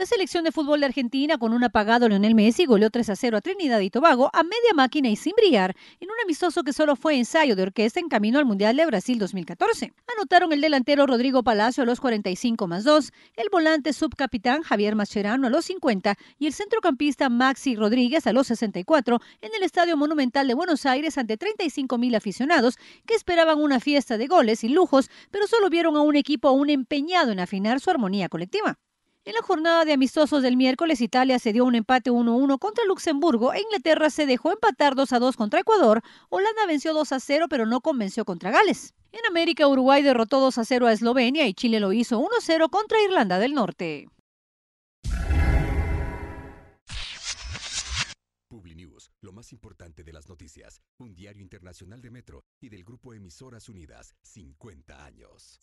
La selección de fútbol de Argentina, con un apagado Leonel Messi, goleó 3 a 0 a Trinidad y Tobago a media máquina y sin brillar, en un amistoso que solo fue ensayo de orquesta en camino al Mundial de Brasil 2014. Anotaron el delantero Rodrigo Palacio a los 45 más 2, el volante subcapitán Javier Mascherano a los 50 y el centrocampista Maxi Rodríguez a los 64 en el Estadio Monumental de Buenos Aires ante 35 mil aficionados que esperaban una fiesta de goles y lujos, pero solo vieron a un equipo aún empeñado en afinar su armonía colectiva. En la jornada de amistosos del miércoles, Italia se dio un empate 1-1 contra Luxemburgo e Inglaterra se dejó empatar 2-2 contra Ecuador. Holanda venció 2-0 pero no convenció contra Gales. En América, Uruguay derrotó 2-0 a Eslovenia y Chile lo hizo 1-0 contra Irlanda del Norte. Publinews, lo más importante de las noticias, un diario internacional de Metro y del grupo Emisoras Unidas, 50 años.